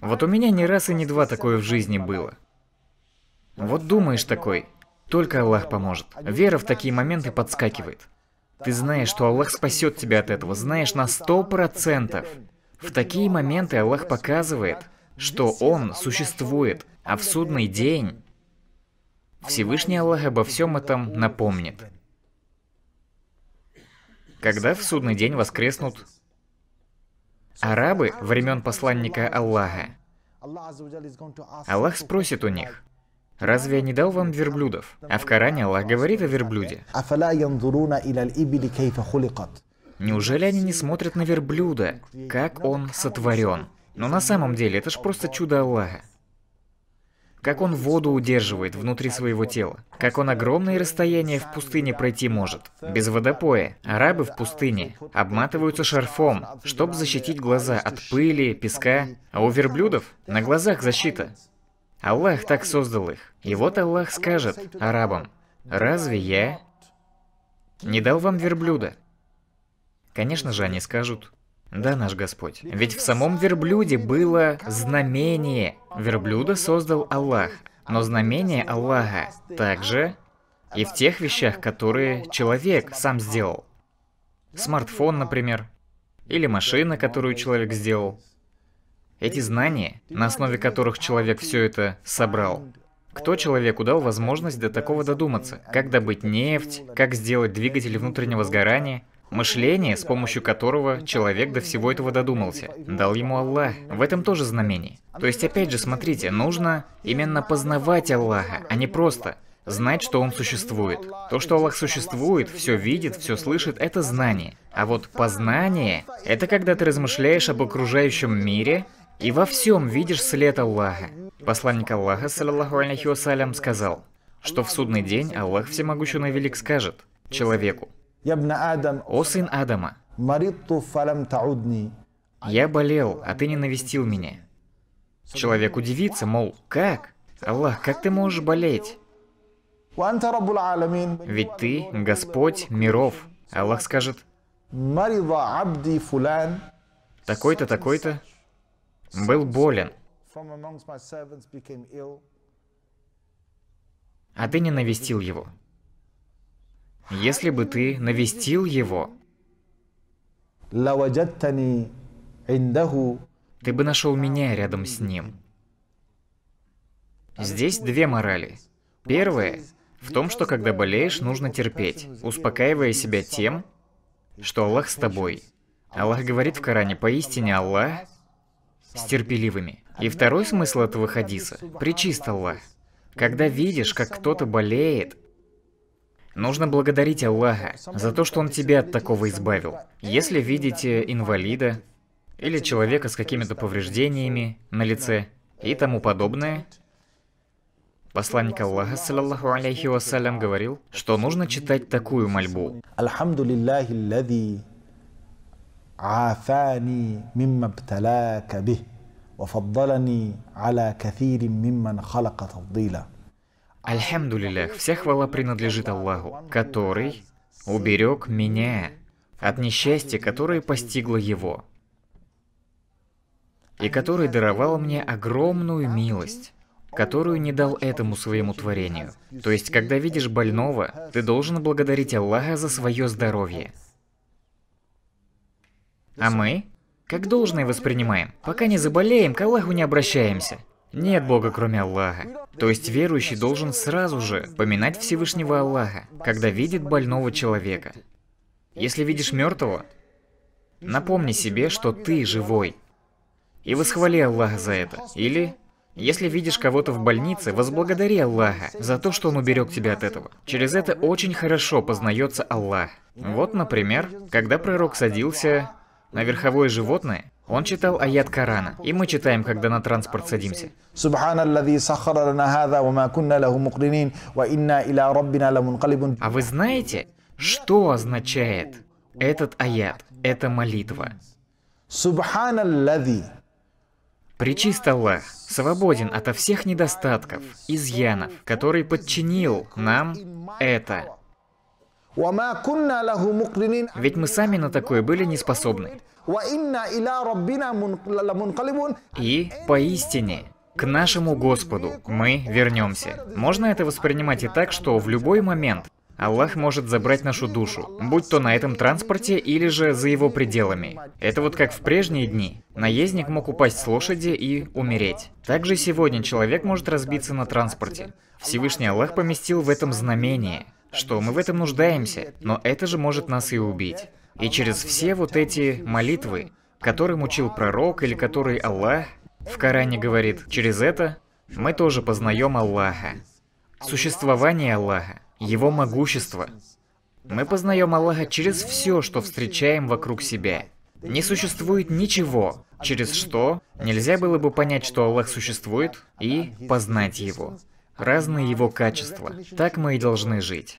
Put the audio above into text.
Вот у меня не раз и не два такое в жизни было. Вот думаешь такой, только Аллах поможет. Вера в такие моменты подскакивает. Ты знаешь, что Аллах спасет тебя от этого, знаешь на сто процентов. В такие моменты Аллах показывает, что Он существует, а в судный день Всевышний Аллах обо всем этом напомнит. Когда в судный день воскреснут арабы времен посланника Аллаха. Аллах спросит у них, «Разве я не дал вам верблюдов?» А в Коране Аллах говорит о верблюде. Неужели они не смотрят на верблюда, как он сотворен? Но на самом деле это же просто чудо Аллаха. Как он воду удерживает внутри своего тела. Как он огромные расстояния в пустыне пройти может. Без водопоя. Арабы в пустыне обматываются шарфом, чтобы защитить глаза от пыли, песка. А у верблюдов на глазах защита. Аллах так создал их. И вот Аллах скажет арабам, «Разве я не дал вам верблюда?» Конечно же, они скажут, да, наш Господь. Ведь в самом верблюде было знамение. Верблюда создал Аллах. Но знамение Аллаха также и в тех вещах, которые человек сам сделал. Смартфон, например, или машина, которую человек сделал. Эти знания, на основе которых человек все это собрал, кто человеку дал возможность до такого додуматься? Как добыть нефть, как сделать двигатель внутреннего сгорания, Мышление, с помощью которого человек до всего этого додумался, дал ему Аллах. В этом тоже знамение. То есть, опять же, смотрите, нужно именно познавать Аллаха, а не просто знать, что Он существует. То, что Аллах существует, все видит, все слышит, это знание. А вот познание – это когда ты размышляешь об окружающем мире и во всем видишь след Аллаха. Посланник Аллаха, саллаху алейхи вассалям, сказал, что в судный день Аллах Всемогущий Велик скажет человеку, «О сын Адама, я болел, а ты не навестил меня». Человек удивится, мол, как? Аллах, как ты можешь болеть? Ведь ты Господь миров. Аллах скажет, такой-то, такой-то был болен. А ты не навестил его если бы ты навестил его, ты бы нашел меня рядом с ним. Здесь две морали. Первая в том, что когда болеешь, нужно терпеть, успокаивая себя тем, что Аллах с тобой. Аллах говорит в Коране, поистине Аллах с терпеливыми. И второй смысл этого хадиса – причист Аллах. Когда видишь, как кто-то болеет, Нужно благодарить Аллаха за то, что Он тебя от такого избавил. Если видите инвалида или человека с какими-то повреждениями на лице и тому подобное, Посланник Аллаха, саллаллаху алейхи вассалям, говорил, что нужно читать такую мольбу. عافاني مما ابتلاك به وفضلني على كثير ممن خلق تفضيلا Альхамдулилях, вся хвала принадлежит Аллаху, который уберег меня от несчастья, которое постигло его, и который даровал мне огромную милость, которую не дал этому своему творению. То есть, когда видишь больного, ты должен благодарить Аллаха за свое здоровье. А мы, как должное воспринимаем, пока не заболеем, к Аллаху не обращаемся. Нет Бога, кроме Аллаха. То есть верующий должен сразу же поминать Всевышнего Аллаха, когда видит больного человека. Если видишь мертвого, напомни себе, что ты живой. И восхвали Аллаха за это. Или, если видишь кого-то в больнице, возблагодари Аллаха за то, что он уберег тебя от этого. Через это очень хорошо познается Аллах. Вот, например, когда пророк садился на верховое животное, он читал аят Корана, и мы читаем, когда на транспорт садимся. А вы знаете, что означает этот аят, эта молитва? Причист Аллах, свободен ото всех недостатков, изъянов, который подчинил нам это. Ведь мы сами на такое были не способны. И поистине, к нашему Господу мы вернемся. Можно это воспринимать и так, что в любой момент Аллах может забрать нашу душу, будь то на этом транспорте или же за его пределами. Это вот как в прежние дни. Наездник мог упасть с лошади и умереть. Также сегодня человек может разбиться на транспорте. Всевышний Аллах поместил в этом знамение, что мы в этом нуждаемся, но это же может нас и убить. И через все вот эти молитвы, которым учил пророк или который Аллах в Коране говорит, через это мы тоже познаем Аллаха. Существование Аллаха, Его могущество. Мы познаем Аллаха через все, что встречаем вокруг себя. Не существует ничего, через что нельзя было бы понять, что Аллах существует, и познать Его. Разные Его качества. Так мы и должны жить.